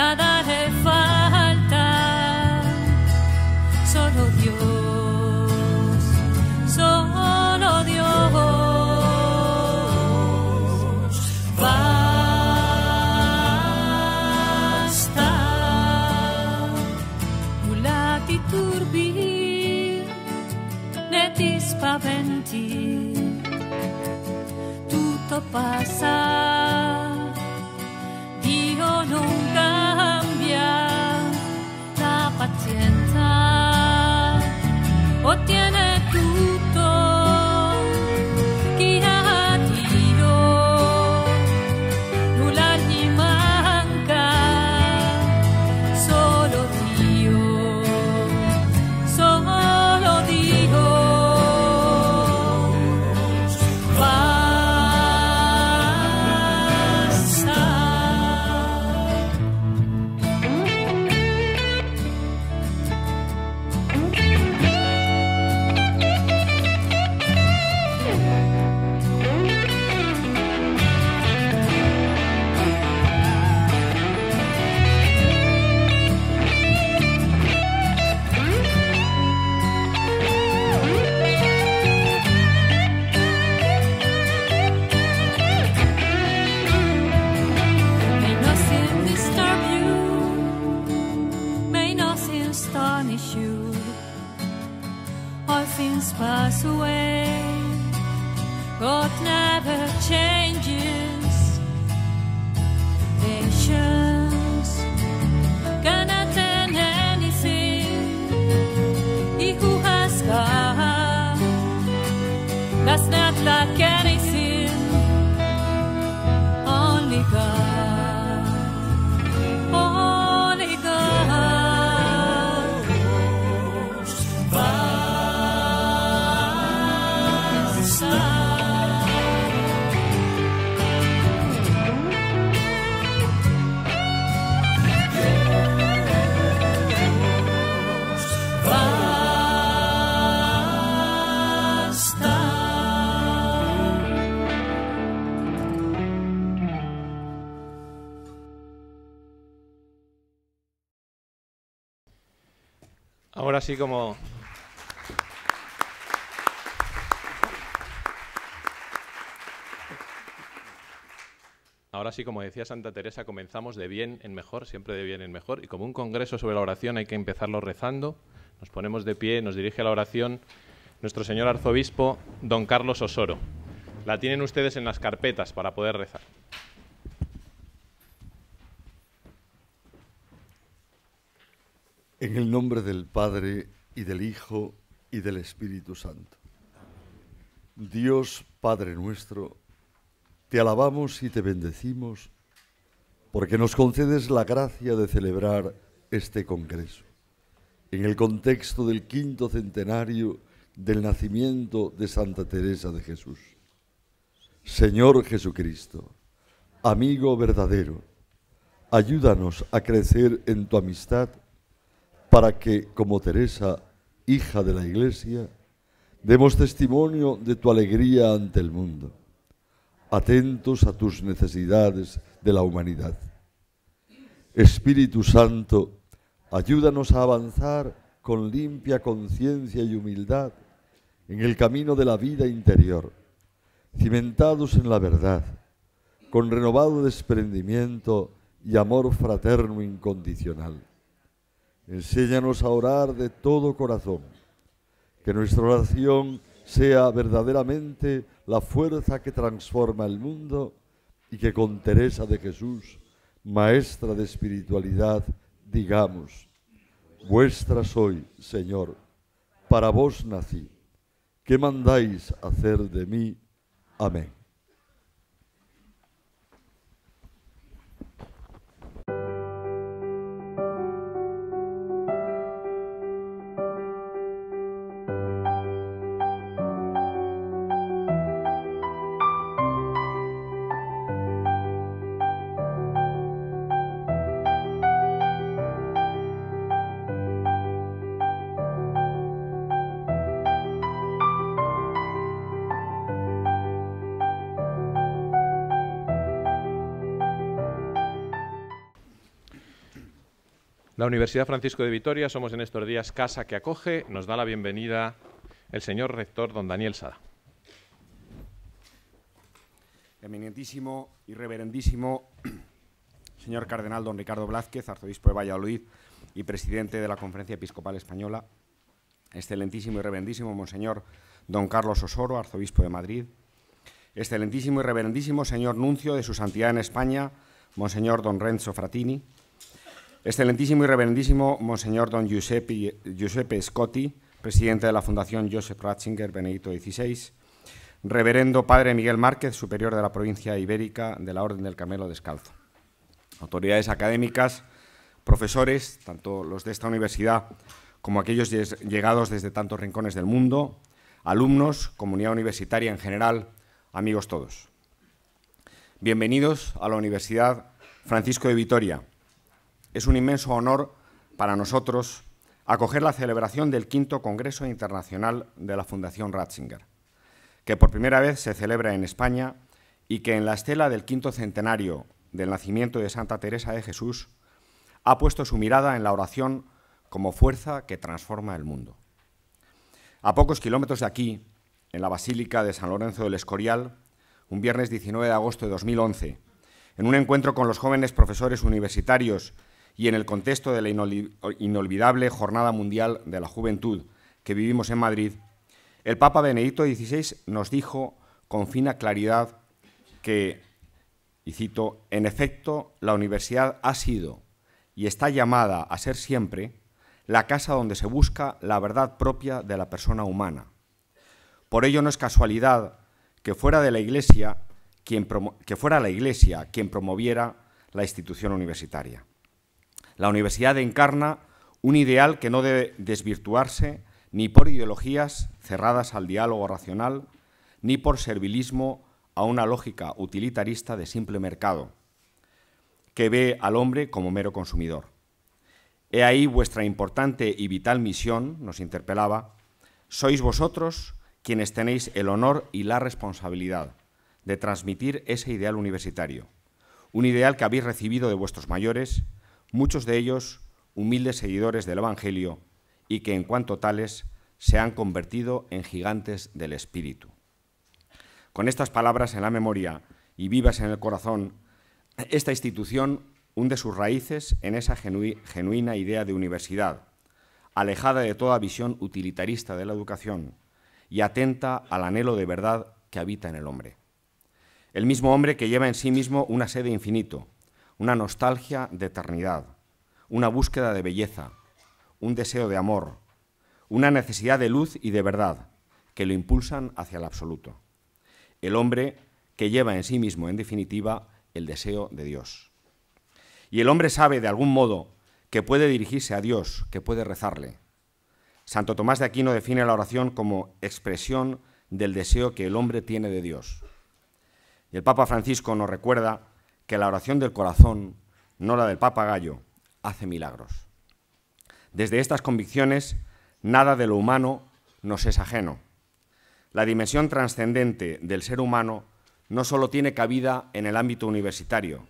nada le falta, solo Dios, solo Dios. Basta, mulati turbi, ne ti spaventi, tutto passa. Ahora sí como... Ahora sí, como decía Santa Teresa, comenzamos de bien en mejor, siempre de bien en mejor. Y como un congreso sobre la oración hay que empezarlo rezando. Nos ponemos de pie, nos dirige a la oración nuestro señor arzobispo, don Carlos Osoro. La tienen ustedes en las carpetas para poder rezar. En el nombre del Padre y del Hijo y del Espíritu Santo. Dios Padre nuestro, te alabamos y te bendecimos porque nos concedes la gracia de celebrar este Congreso. En el contexto del quinto centenario del nacimiento de Santa Teresa de Jesús. Señor Jesucristo, amigo verdadero, ayúdanos a crecer en tu amistad para que, como Teresa, hija de la Iglesia, demos testimonio de tu alegría ante el mundo, atentos a tus necesidades de la humanidad. Espíritu Santo, ayúdanos a avanzar con limpia conciencia y humildad en el camino de la vida interior, cimentados en la verdad, con renovado desprendimiento y amor fraterno incondicional Enséñanos a orar de todo corazón. Que nuestra oración sea verdaderamente la fuerza que transforma el mundo y que con Teresa de Jesús, maestra de espiritualidad, digamos, vuestra soy, Señor, para vos nací. ¿Qué mandáis hacer de mí? Amén. La Universidad Francisco de Vitoria, somos en estos días casa que acoge, nos da la bienvenida el señor rector don Daniel Sada. Eminentísimo y reverendísimo señor cardenal don Ricardo Blázquez, arzobispo de Valladolid y presidente de la Conferencia Episcopal Española, excelentísimo y reverendísimo monseñor don Carlos Osoro, arzobispo de Madrid, excelentísimo y reverendísimo señor nuncio de su santidad en España, monseñor don Renzo Fratini, Excelentísimo y reverendísimo Monseñor Don Giuseppe, Scotti, presidente de la Fundación Joseph Ratzinger Benedicto XVI, Reverendo Padre Miguel Márquez, superior de la provincia ibérica de la Orden del Camelo Descalzo, autoridades académicas, profesores, tanto los de esta universidad como aquellos llegados desde tantos rincones del mundo, alumnos, comunidad universitaria en general, amigos todos. Bienvenidos a la Universidad Francisco de Vitoria, es un inmenso honor para nosotros acoger la celebración del quinto Congreso Internacional de la Fundación Ratzinger, que por primera vez se celebra en España y que en la estela del quinto centenario del nacimiento de Santa Teresa de Jesús ha puesto su mirada en la oración como fuerza que transforma el mundo. A pocos kilómetros de aquí, en la Basílica de San Lorenzo del Escorial, un viernes 19 de agosto de 2011, en un encuentro con los jóvenes profesores universitarios y en el contexto de la inolvidable Jornada Mundial de la Juventud que vivimos en Madrid, el Papa Benedicto XVI nos dijo con fina claridad que, y cito, en efecto, la universidad ha sido y está llamada a ser siempre la casa donde se busca la verdad propia de la persona humana. Por ello no es casualidad que fuera de la Iglesia quien que fuera la Iglesia quien promoviera la institución universitaria. La universidad encarna un ideal que no debe desvirtuarse ni por ideologías cerradas al diálogo racional, ni por servilismo a una lógica utilitarista de simple mercado, que ve al hombre como mero consumidor. He ahí vuestra importante y vital misión, nos interpelaba, sois vosotros quienes tenéis el honor y la responsabilidad de transmitir ese ideal universitario, un ideal que habéis recibido de vuestros mayores, muchos de ellos humildes seguidores del Evangelio y que en cuanto tales se han convertido en gigantes del Espíritu. Con estas palabras en la memoria y vivas en el corazón, esta institución hunde sus raíces en esa genuina idea de universidad, alejada de toda visión utilitarista de la educación y atenta al anhelo de verdad que habita en el hombre. El mismo hombre que lleva en sí mismo una sede infinito, una nostalgia de eternidad, una búsqueda de belleza, un deseo de amor, una necesidad de luz y de verdad que lo impulsan hacia el absoluto. El hombre que lleva en sí mismo, en definitiva, el deseo de Dios. Y el hombre sabe, de algún modo, que puede dirigirse a Dios, que puede rezarle. Santo Tomás de Aquino define la oración como expresión del deseo que el hombre tiene de Dios. Y el Papa Francisco nos recuerda que la oración del corazón, no la del papagayo, hace milagros. Desde estas convicciones, nada de lo humano nos es ajeno. La dimensión trascendente del ser humano no solo tiene cabida en el ámbito universitario,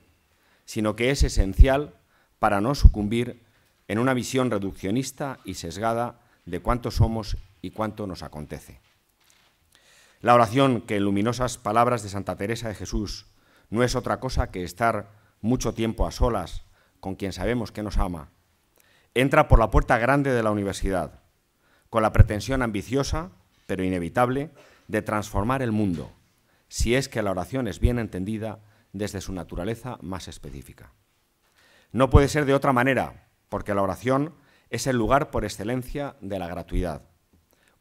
sino que es esencial para no sucumbir en una visión reduccionista y sesgada de cuánto somos y cuánto nos acontece. La oración que en luminosas palabras de Santa Teresa de Jesús no es otra cosa que estar mucho tiempo a solas con quien sabemos que nos ama. Entra por la puerta grande de la universidad, con la pretensión ambiciosa, pero inevitable, de transformar el mundo, si es que la oración es bien entendida desde su naturaleza más específica. No puede ser de otra manera, porque la oración es el lugar por excelencia de la gratuidad,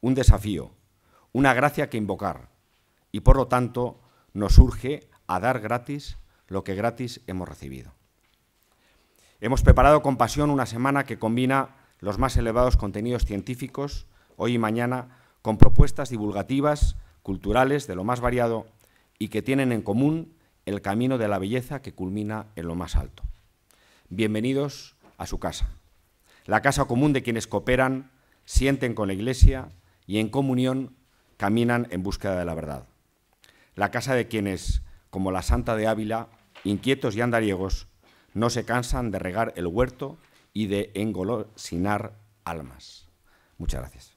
un desafío, una gracia que invocar, y por lo tanto nos surge a dar gratis lo que gratis hemos recibido. Hemos preparado con pasión una semana que combina los más elevados contenidos científicos, hoy y mañana, con propuestas divulgativas, culturales, de lo más variado, y que tienen en común el camino de la belleza que culmina en lo más alto. Bienvenidos a su casa, la casa común de quienes cooperan, sienten con la Iglesia y en comunión caminan en búsqueda de la verdad. La casa de quienes como la Santa de Ávila, inquietos y andariegos, no se cansan de regar el huerto y de engolosinar almas. Muchas gracias.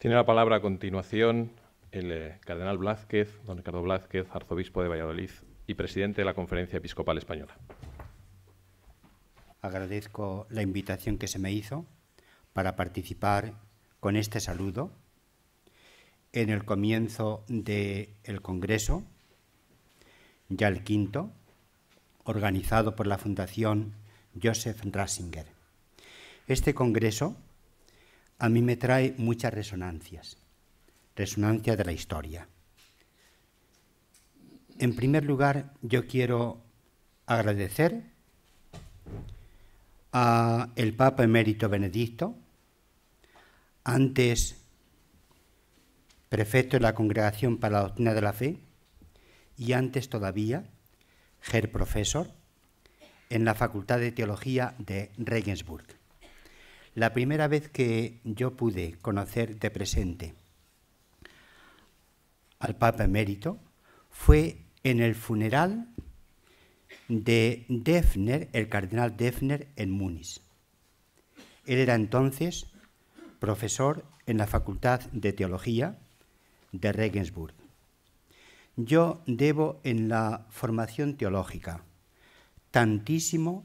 Tiene la palabra a continuación el eh, cardenal Blázquez, don Ricardo Blázquez, arzobispo de Valladolid y presidente de la Conferencia Episcopal Española agradezco la invitación que se me hizo para participar con este saludo en el comienzo del Congreso, ya el quinto, organizado por la Fundación Joseph Rasinger. Este Congreso a mí me trae muchas resonancias, resonancia de la historia. En primer lugar, yo quiero agradecer el Papa emérito Benedicto, antes prefecto de la Congregación para la Doctrina de la Fe y antes todavía Ger Profesor en la Facultad de Teología de Regensburg. La primera vez que yo pude conocer de presente al Papa emérito fue en el funeral de Defner, el cardenal Defner, en Múnich. Él era entonces profesor en la Facultad de Teología de Regensburg. Yo debo en la formación teológica tantísimo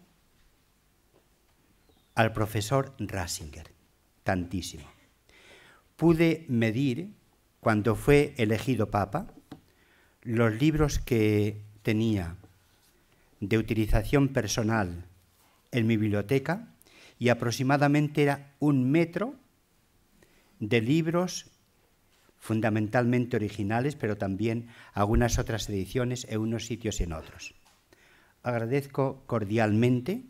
al profesor Rasinger, tantísimo. Pude medir, cuando fue elegido papa, los libros que tenía de utilización personal en mi biblioteca y aproximadamente era un metro de libros fundamentalmente originales, pero también algunas otras ediciones en unos sitios y en otros. Agradezco cordialmente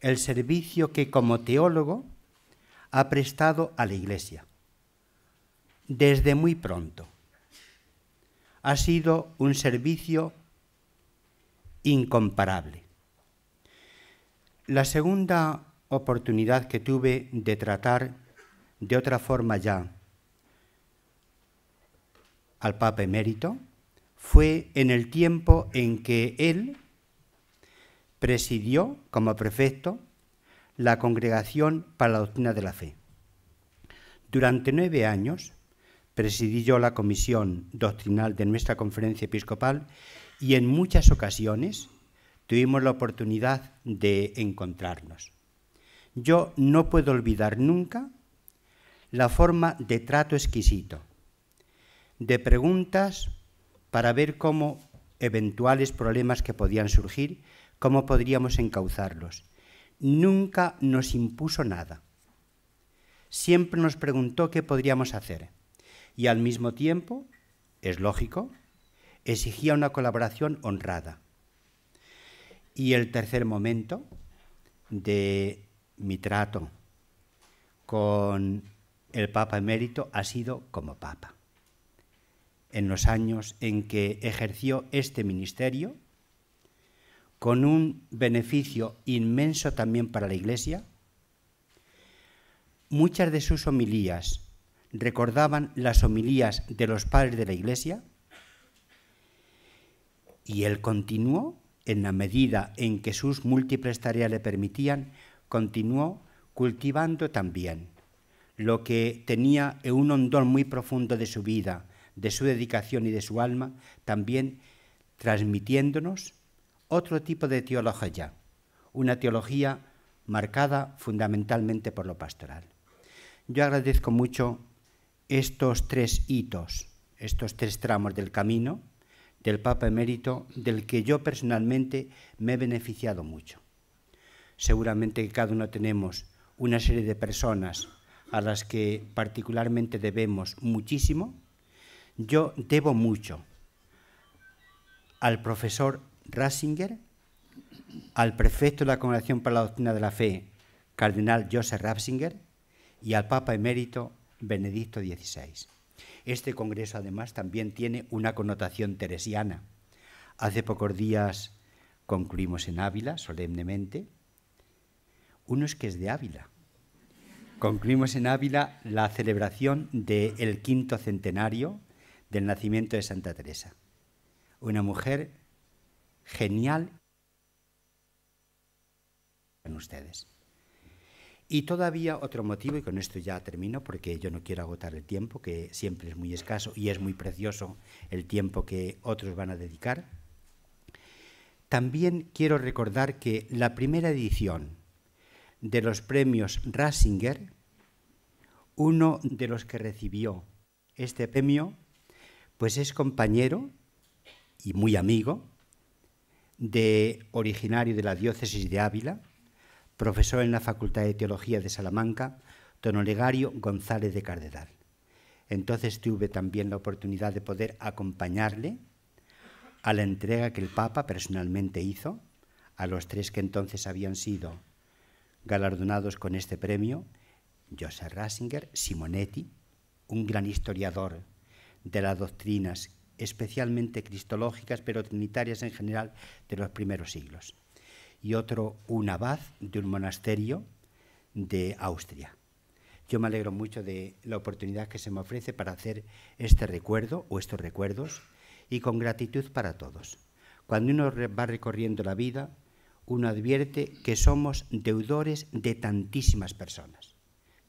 el servicio que como teólogo ha prestado a la Iglesia desde muy pronto. Ha sido un servicio incomparable. La segunda oportunidad que tuve de tratar de otra forma ya al Papa emérito fue en el tiempo en que él presidió como prefecto la Congregación para la Doctrina de la Fe. Durante nueve años presidí yo la comisión doctrinal de nuestra conferencia episcopal y en muchas ocasiones tuvimos la oportunidad de encontrarnos. Yo no puedo olvidar nunca la forma de trato exquisito, de preguntas para ver cómo eventuales problemas que podían surgir, cómo podríamos encauzarlos. Nunca nos impuso nada. Siempre nos preguntó qué podríamos hacer. Y al mismo tiempo, es lógico, exigía una colaboración honrada. Y el tercer momento de mi trato con el Papa emérito ha sido como Papa. En los años en que ejerció este ministerio, con un beneficio inmenso también para la Iglesia, muchas de sus homilías recordaban las homilías de los padres de la Iglesia y él continuó, en la medida en que sus múltiples tareas le permitían, continuó cultivando también lo que tenía en un hondón muy profundo de su vida, de su dedicación y de su alma, también transmitiéndonos otro tipo de teología, una teología marcada fundamentalmente por lo pastoral. Yo agradezco mucho estos tres hitos, estos tres tramos del camino, del Papa emérito, del que yo personalmente me he beneficiado mucho. Seguramente cada uno tenemos una serie de personas a las que particularmente debemos muchísimo. Yo debo mucho al profesor Ratzinger, al prefecto de la Congregación para la Doctrina de la Fe, cardenal Joseph Ratzinger, y al Papa emérito Benedicto XVI. Este congreso, además, también tiene una connotación teresiana. Hace pocos días concluimos en Ávila, solemnemente. Uno es que es de Ávila. Concluimos en Ávila la celebración del quinto centenario del nacimiento de Santa Teresa. Una mujer genial con ustedes. Y todavía otro motivo, y con esto ya termino, porque yo no quiero agotar el tiempo, que siempre es muy escaso y es muy precioso el tiempo que otros van a dedicar. También quiero recordar que la primera edición de los premios Rasinger, uno de los que recibió este premio, pues es compañero y muy amigo de originario de la diócesis de Ávila, profesor en la Facultad de Teología de Salamanca, don Olegario González de Cardedal. Entonces tuve también la oportunidad de poder acompañarle a la entrega que el Papa personalmente hizo a los tres que entonces habían sido galardonados con este premio, Joseph Rasinger, Simonetti, un gran historiador de las doctrinas, especialmente cristológicas, pero trinitarias en general, de los primeros siglos y otro un abad de un monasterio de Austria. Yo me alegro mucho de la oportunidad que se me ofrece para hacer este recuerdo o estos recuerdos y con gratitud para todos. Cuando uno va recorriendo la vida, uno advierte que somos deudores de tantísimas personas.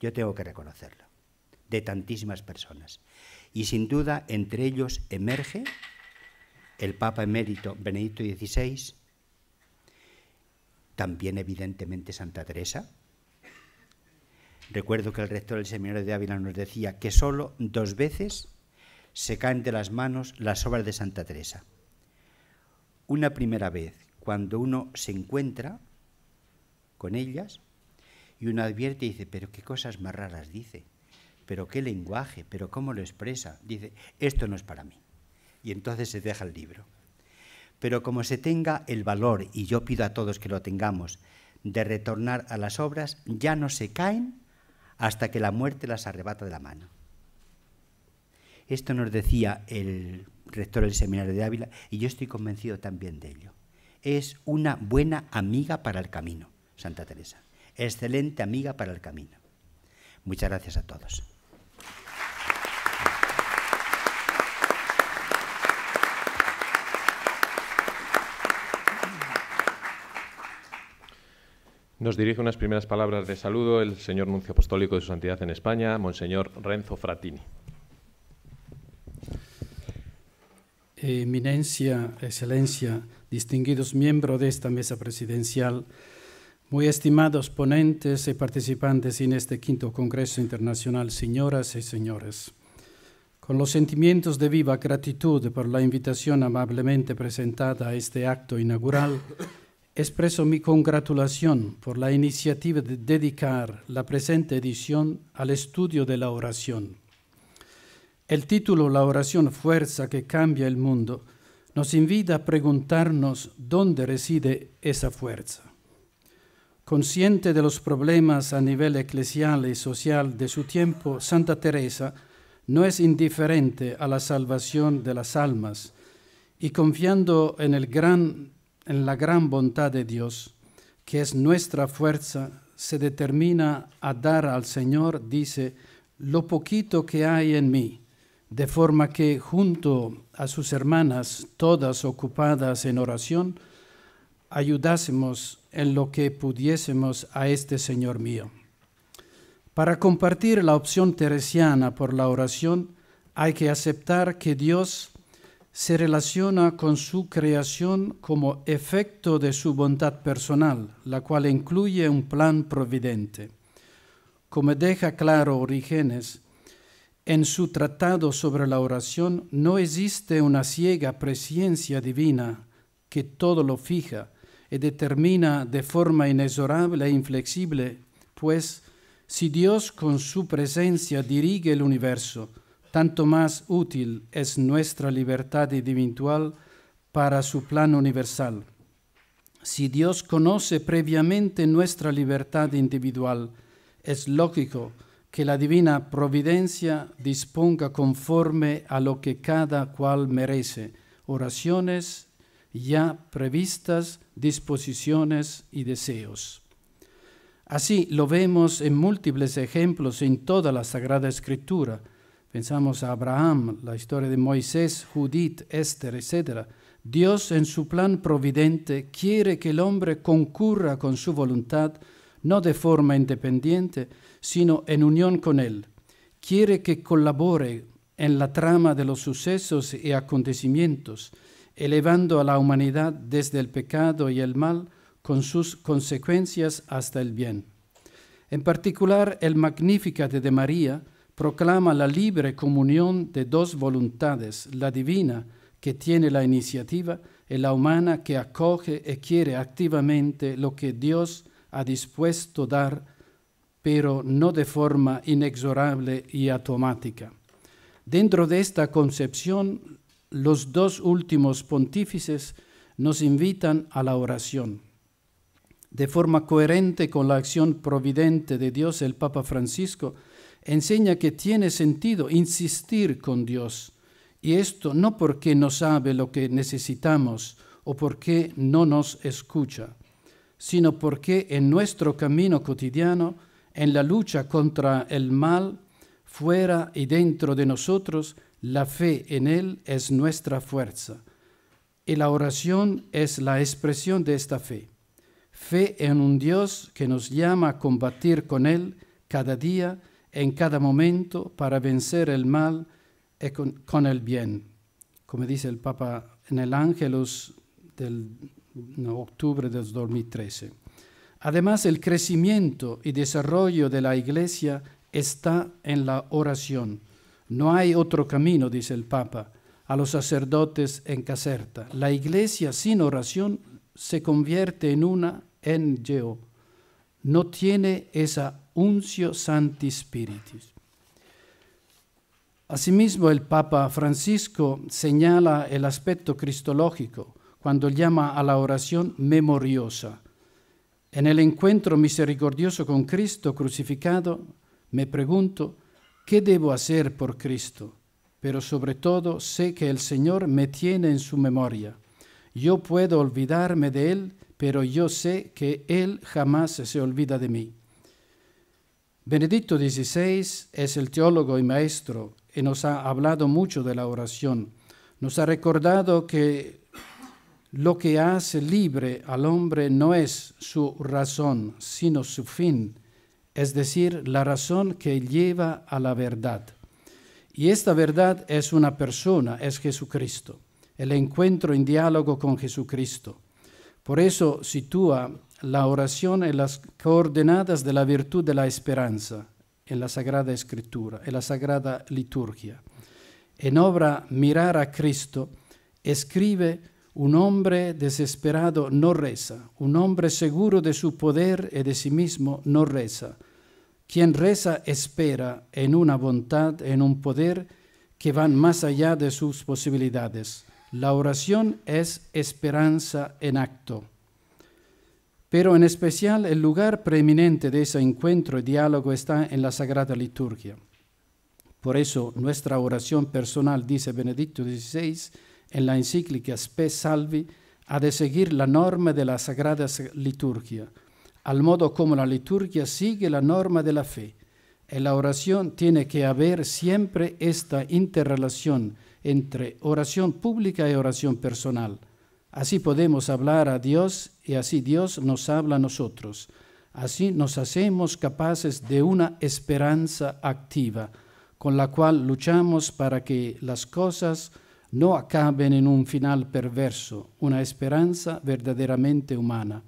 Yo tengo que reconocerlo, de tantísimas personas. Y sin duda entre ellos emerge el Papa emérito Benedicto XVI, también evidentemente Santa Teresa. Recuerdo que el rector del seminario de Ávila nos decía que solo dos veces se caen de las manos las obras de Santa Teresa. Una primera vez, cuando uno se encuentra con ellas y uno advierte y dice, pero qué cosas más raras dice, pero qué lenguaje, pero cómo lo expresa. Dice, esto no es para mí. Y entonces se deja el libro pero como se tenga el valor, y yo pido a todos que lo tengamos, de retornar a las obras, ya no se caen hasta que la muerte las arrebata de la mano. Esto nos decía el rector del seminario de Ávila y yo estoy convencido también de ello. Es una buena amiga para el camino, Santa Teresa. Excelente amiga para el camino. Muchas gracias a todos. Nos dirige unas primeras palabras de saludo el señor nuncio apostólico de su santidad en España, Monseñor Renzo Fratini. Eminencia, Excelencia, distinguidos miembros de esta mesa presidencial, muy estimados ponentes y participantes en este quinto Congreso Internacional, señoras y señores, con los sentimientos de viva gratitud por la invitación amablemente presentada a este acto inaugural, Expreso mi congratulación por la iniciativa de dedicar la presente edición al estudio de la oración. El título La oración fuerza que cambia el mundo nos invita a preguntarnos dónde reside esa fuerza. Consciente de los problemas a nivel eclesial y social de su tiempo, Santa Teresa no es indiferente a la salvación de las almas y confiando en el gran en la gran bondad de Dios, que es nuestra fuerza, se determina a dar al Señor, dice, lo poquito que hay en mí, de forma que junto a sus hermanas, todas ocupadas en oración, ayudásemos en lo que pudiésemos a este Señor mío. Para compartir la opción teresiana por la oración, hay que aceptar que Dios se relaciona con su creación como efecto de su bondad personal, la cual incluye un plan providente. Como deja claro Orígenes, en su tratado sobre la oración no existe una ciega presencia divina que todo lo fija y determina de forma inexorable e inflexible, pues si Dios con su presencia dirige el universo, tanto más útil es nuestra libertad individual para su plan universal. Si Dios conoce previamente nuestra libertad individual, es lógico que la divina providencia disponga conforme a lo que cada cual merece, oraciones ya previstas, disposiciones y deseos. Así lo vemos en múltiples ejemplos en toda la Sagrada Escritura, Pensamos a Abraham, la historia de Moisés, Judith, Esther, etc. Dios en su plan providente quiere que el hombre concurra con su voluntad, no de forma independiente, sino en unión con él. Quiere que colabore en la trama de los sucesos y acontecimientos, elevando a la humanidad desde el pecado y el mal con sus consecuencias hasta el bien. En particular, el magnífico de María, proclama la libre comunión de dos voluntades, la divina que tiene la iniciativa y la humana que acoge y quiere activamente lo que Dios ha dispuesto dar, pero no de forma inexorable y automática. Dentro de esta concepción, los dos últimos pontífices nos invitan a la oración. De forma coherente con la acción providente de Dios, el Papa Francisco enseña que tiene sentido insistir con Dios, y esto no porque no sabe lo que necesitamos o porque no nos escucha, sino porque en nuestro camino cotidiano, en la lucha contra el mal, fuera y dentro de nosotros, la fe en Él es nuestra fuerza. Y la oración es la expresión de esta fe. Fe en un Dios que nos llama a combatir con Él cada día en cada momento para vencer el mal con, el bien. Como dice el Papa en el Ángelos del octubre del 2013. Además, el crecimiento y desarrollo de la Iglesia está en la oración. No hay otro camino, dice el Papa, a los sacerdotes en Caserta. La Iglesia sin oración se convierte en una NGO no tiene esa uncio santi spiritus. Asimismo, el Papa Francisco señala el aspecto cristológico cuando llama a la oración memoriosa. En el encuentro misericordioso con Cristo crucificado, me pregunto, ¿qué debo hacer por Cristo? Pero sobre todo sé que el Señor me tiene en su memoria. Yo puedo olvidarme de Él pero yo sé que Él jamás se olvida de mí. Benedicto XVI es el teólogo y maestro y nos ha hablado mucho de la oración. Nos ha recordado que lo que hace libre al hombre no es su razón, sino su fin, es decir, la razón que lleva a la verdad. Y esta verdad es una persona, es Jesucristo, el encuentro en diálogo con Jesucristo. Por eso sitúa la oración en las coordenadas de la virtud de la esperanza, en la Sagrada Escritura, en la Sagrada Liturgia. En obra Mirar a Cristo, escribe un hombre desesperado no reza, un hombre seguro de su poder y de sí mismo no reza. Quien reza espera en una bondad, en un poder que van más allá de sus posibilidades. La oración es esperanza en acto. Pero en especial el lugar preeminente de ese encuentro y diálogo está en la Sagrada Liturgia. Por eso nuestra oración personal, dice Benedicto XVI, en la encíclica Spe Salvi, ha de seguir la norma de la Sagrada Liturgia, al modo como la liturgia sigue la norma de la fe. En la oración tiene que haber siempre esta interrelación entre oración pública y oración personal. Así podemos hablar a Dios y así Dios nos habla a nosotros. Así nos hacemos capaces de una esperanza activa, con la cual luchamos para que las cosas no acaben en un final perverso, una esperanza verdaderamente humana.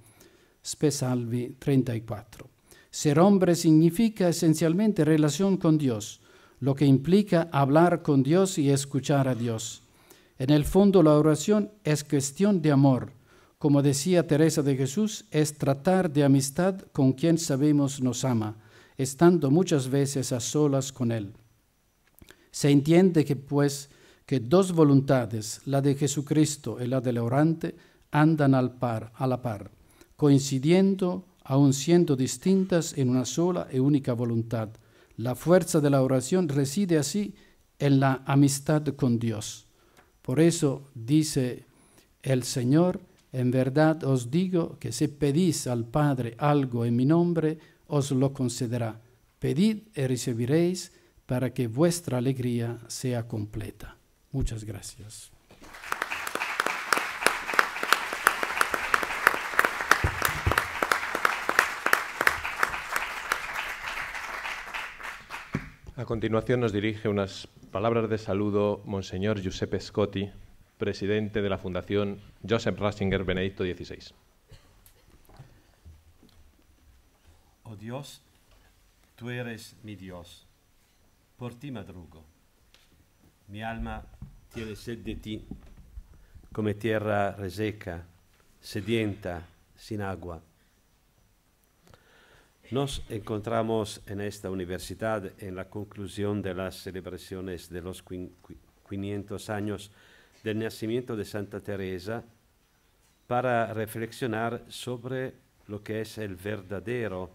Spesalvi 34. Ser hombre significa esencialmente relación con Dios lo que implica hablar con Dios y escuchar a Dios. En el fondo la oración es cuestión de amor. Como decía Teresa de Jesús, es tratar de amistad con quien sabemos nos ama, estando muchas veces a solas con Él. Se entiende que pues que dos voluntades, la de Jesucristo y la del orante, andan al par, a la par, coincidiendo, aun siendo distintas en una sola y e única voluntad, la fuerza de la oración reside así en la amistad con Dios. Por eso dice el Señor, en verdad os digo que si pedís al Padre algo en mi nombre, os lo concederá. Pedid y recibiréis para que vuestra alegría sea completa. Muchas gracias. A continuación nos dirige unas palabras de saludo Monseñor Giuseppe Scotti, presidente de la Fundación Joseph Ratzinger Benedicto XVI. Oh Dios, tú eres mi Dios. Por ti madrugo. Mi alma tiene sed de ti, como tierra reseca, sedienta, sin agua. Nos encontramos en esta universidad en la conclusión de las celebraciones de los 500 años del nacimiento de Santa Teresa para reflexionar sobre lo que es el verdadero,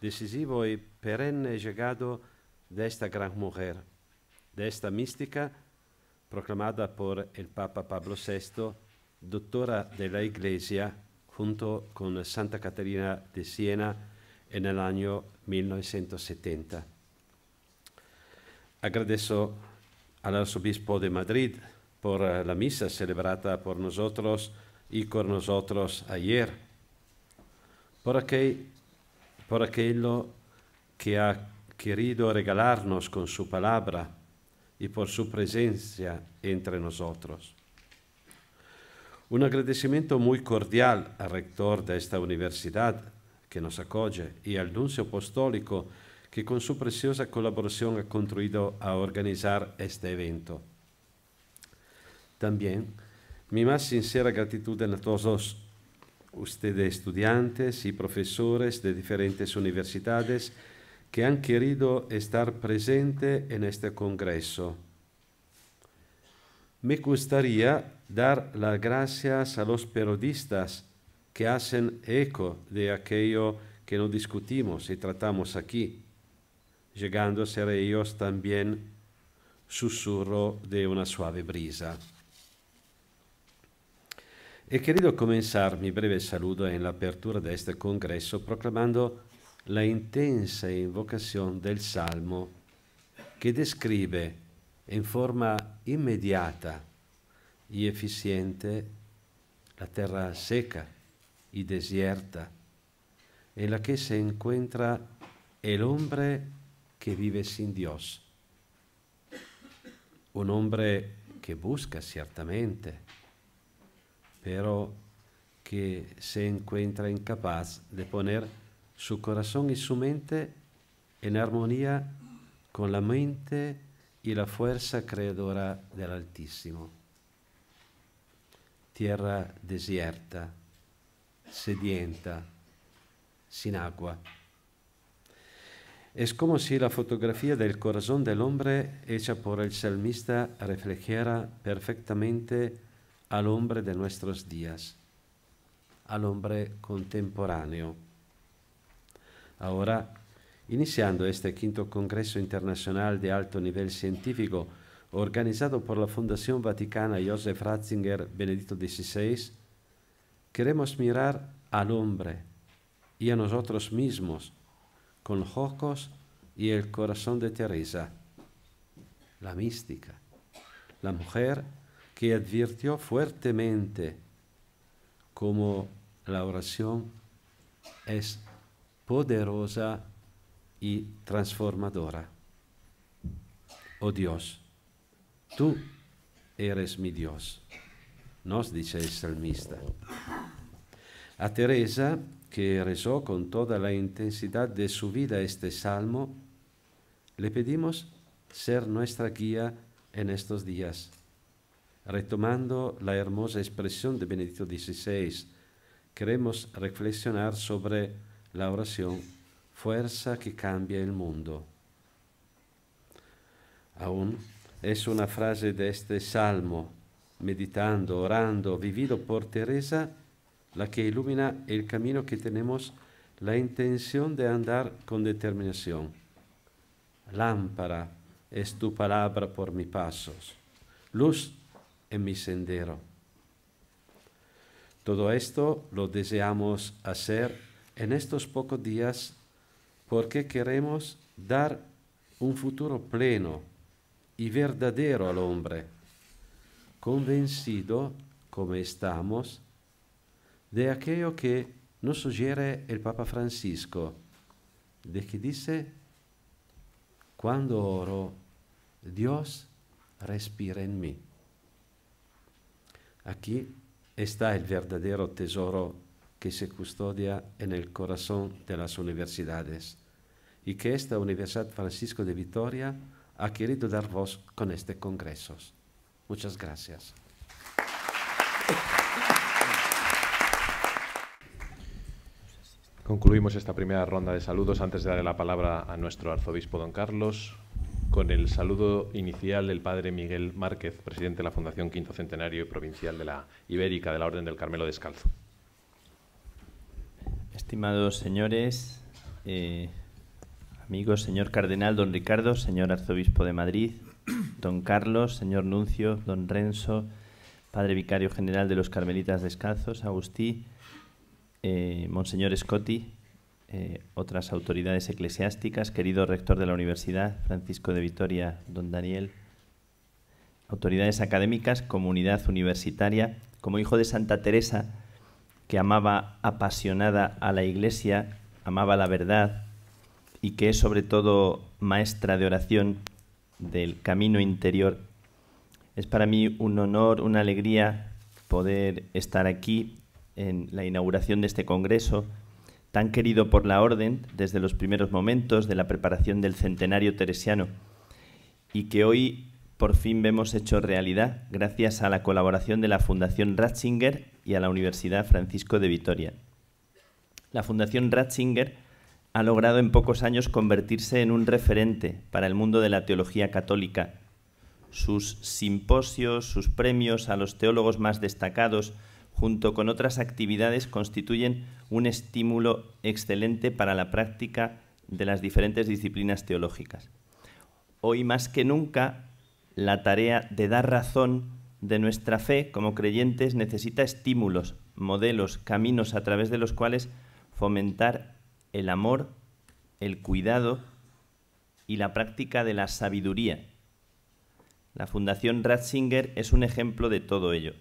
decisivo y perenne llegado de esta gran mujer, de esta mística proclamada por el Papa Pablo VI, doctora de la Iglesia, junto con Santa Caterina de Siena, en el año 1970. Agradezco al arzobispo de Madrid por eh, la misa celebrada por nosotros y con nosotros ayer, por, por aquello que ha querido regalarnos con su palabra y por su presencia entre nosotros. Un agradecimiento muy cordial al rector de esta universidad, que nos acoge, y al nuncio apostólico, que con su preciosa colaboración ha contribuido a organizar este evento. También mi más sincera gratitud a todos ustedes, estudiantes y profesores de diferentes universidades, que han querido estar presente en este congreso. Me gustaría dar las gracias a los periodistas que hacen eco de aquello que no discutimos y tratamos aquí, llegando a ser ellos también susurro de una suave brisa. He querido comenzar mi breve saludo en la apertura de este congreso proclamando la intensa invocación del Salmo que describe en forma inmediata y eficiente la tierra seca y desierta, en la que se encuentra el hombre que vive sin Dios. Un hombre que busca ciertamente, pero que se encuentra incapaz de poner su corazón y su mente en armonía con la mente y la fuerza creadora del Altísimo. Tierra desierta sedienta, sin agua. Es como si la fotografía del corazón del hombre hecha por el salmista reflejara perfectamente al hombre de nuestros días, al hombre contemporáneo. Ahora, iniciando este quinto Congreso Internacional de Alto Nivel Científico, organizado por la Fundación Vaticana Josef Ratzinger Benedetto XVI, Queremos mirar al hombre y a nosotros mismos con los ojos y el corazón de Teresa, la mística, la mujer que advirtió fuertemente cómo la oración es poderosa y transformadora. Oh Dios, tú eres mi Dios nos dice el salmista. A Teresa, que rezó con toda la intensidad de su vida este salmo, le pedimos ser nuestra guía en estos días, retomando la hermosa expresión de Benedicto XVI, queremos reflexionar sobre la oración, fuerza que cambia el mundo. Aún es una frase de este salmo meditando, orando, vivido por Teresa, la que ilumina el camino que tenemos la intención de andar con determinación. Lámpara es tu palabra por mis pasos, luz en mi sendero. Todo esto lo deseamos hacer en estos pocos días porque queremos dar un futuro pleno y verdadero al hombre convencido como estamos de aquello que nos sugiere el Papa Francisco, de que dice, cuando oro, Dios respira en mí. Aquí está el verdadero tesoro que se custodia en el corazón de las universidades y que esta Universidad Francisco de Vitoria ha querido dar voz con este congreso. Muchas gracias. Concluimos esta primera ronda de saludos antes de darle la palabra a nuestro arzobispo don Carlos con el saludo inicial del padre Miguel Márquez, presidente de la Fundación Quinto Centenario y Provincial de la Ibérica de la Orden del Carmelo Descalzo. Estimados señores, eh, amigos, señor cardenal don Ricardo, señor arzobispo de Madrid, don Carlos, señor Nuncio, don Renzo, padre vicario general de los Carmelitas Descalzos, Agustí, eh, monseñor Scotti, eh, otras autoridades eclesiásticas, querido rector de la universidad, Francisco de Vitoria, don Daniel, autoridades académicas, comunidad universitaria, como hijo de Santa Teresa, que amaba apasionada a la Iglesia, amaba la verdad y que es sobre todo maestra de oración, del camino interior. Es para mí un honor, una alegría poder estar aquí en la inauguración de este Congreso, tan querido por la Orden desde los primeros momentos de la preparación del centenario teresiano, y que hoy por fin vemos hecho realidad gracias a la colaboración de la Fundación Ratzinger y a la Universidad Francisco de Vitoria. La Fundación Ratzinger ha logrado en pocos años convertirse en un referente para el mundo de la teología católica. Sus simposios, sus premios a los teólogos más destacados, junto con otras actividades, constituyen un estímulo excelente para la práctica de las diferentes disciplinas teológicas. Hoy más que nunca, la tarea de dar razón de nuestra fe como creyentes necesita estímulos, modelos, caminos a través de los cuales fomentar el amor, el cuidado y la práctica de la sabiduría. La Fundación Ratzinger es un ejemplo de todo ello.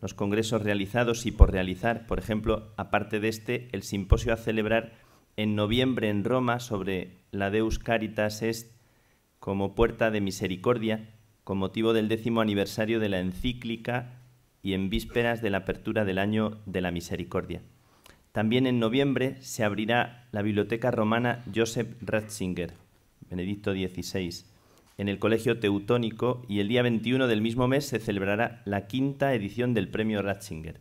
Los congresos realizados y por realizar, por ejemplo, aparte de este, el simposio a celebrar en noviembre en Roma sobre la Deus Caritas Est como puerta de misericordia, con motivo del décimo aniversario de la encíclica y en vísperas de la apertura del año de la misericordia. También en noviembre se abrirá la Biblioteca Romana Joseph Ratzinger, Benedicto XVI, en el Colegio Teutónico y el día 21 del mismo mes se celebrará la quinta edición del Premio Ratzinger.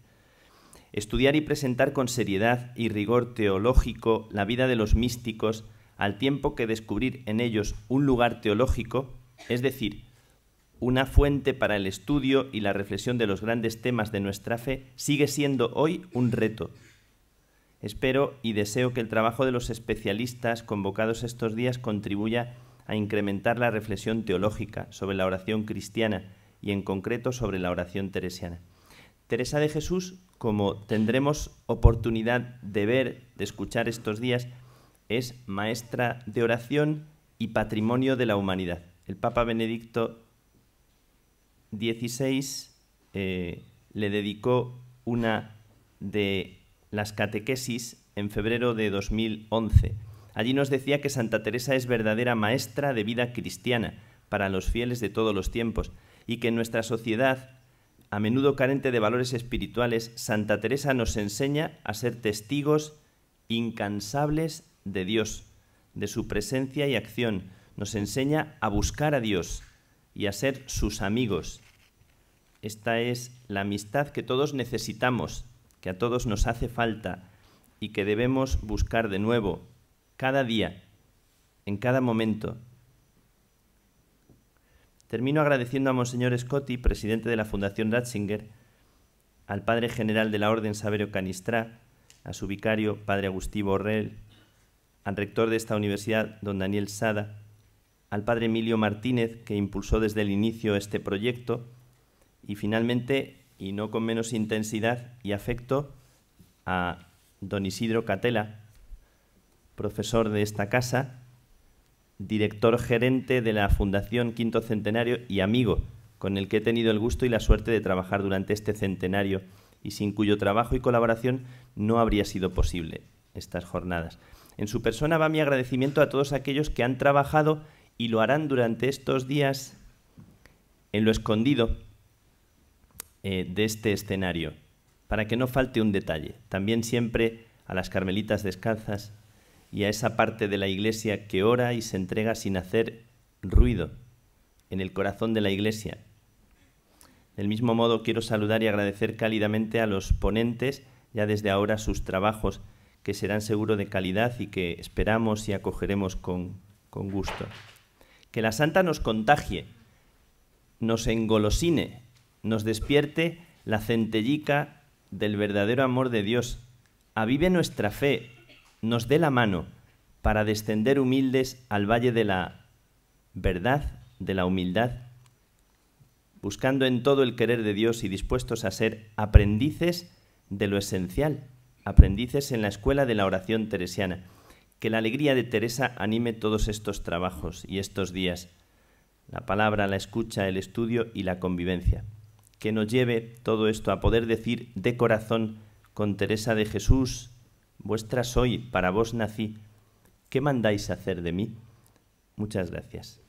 Estudiar y presentar con seriedad y rigor teológico la vida de los místicos, al tiempo que descubrir en ellos un lugar teológico, es decir, una fuente para el estudio y la reflexión de los grandes temas de nuestra fe, sigue siendo hoy un reto Espero y deseo que el trabajo de los especialistas convocados estos días contribuya a incrementar la reflexión teológica sobre la oración cristiana y en concreto sobre la oración teresiana. Teresa de Jesús, como tendremos oportunidad de ver, de escuchar estos días, es maestra de oración y patrimonio de la humanidad. El Papa Benedicto XVI eh, le dedicó una de las catequesis en febrero de 2011. Allí nos decía que Santa Teresa es verdadera maestra de vida cristiana para los fieles de todos los tiempos y que en nuestra sociedad, a menudo carente de valores espirituales, Santa Teresa nos enseña a ser testigos incansables de Dios, de su presencia y acción. Nos enseña a buscar a Dios y a ser sus amigos. Esta es la amistad que todos necesitamos que a todos nos hace falta y que debemos buscar de nuevo cada día, en cada momento. Termino agradeciendo a Monseñor Scotti, presidente de la Fundación Ratzinger, al Padre General de la Orden Saberio Canistrá, a su vicario, Padre Agustivo Borrell, al rector de esta universidad, don Daniel Sada, al Padre Emilio Martínez, que impulsó desde el inicio este proyecto, y finalmente y no con menos intensidad y afecto a don Isidro Catela, profesor de esta casa, director gerente de la Fundación Quinto Centenario y amigo con el que he tenido el gusto y la suerte de trabajar durante este centenario y sin cuyo trabajo y colaboración no habría sido posible estas jornadas. En su persona va mi agradecimiento a todos aquellos que han trabajado y lo harán durante estos días en lo escondido eh, de este escenario, para que no falte un detalle. También siempre a las carmelitas descalzas y a esa parte de la iglesia que ora y se entrega sin hacer ruido en el corazón de la iglesia. Del mismo modo quiero saludar y agradecer cálidamente a los ponentes, ya desde ahora sus trabajos, que serán seguro de calidad y que esperamos y acogeremos con, con gusto. Que la Santa nos contagie, nos engolosine nos despierte la centellica del verdadero amor de Dios, avive nuestra fe, nos dé la mano para descender humildes al valle de la verdad, de la humildad, buscando en todo el querer de Dios y dispuestos a ser aprendices de lo esencial, aprendices en la escuela de la oración teresiana. Que la alegría de Teresa anime todos estos trabajos y estos días, la palabra, la escucha, el estudio y la convivencia que nos lleve todo esto a poder decir de corazón con Teresa de Jesús, vuestra soy, para vos nací, ¿qué mandáis hacer de mí? Muchas gracias.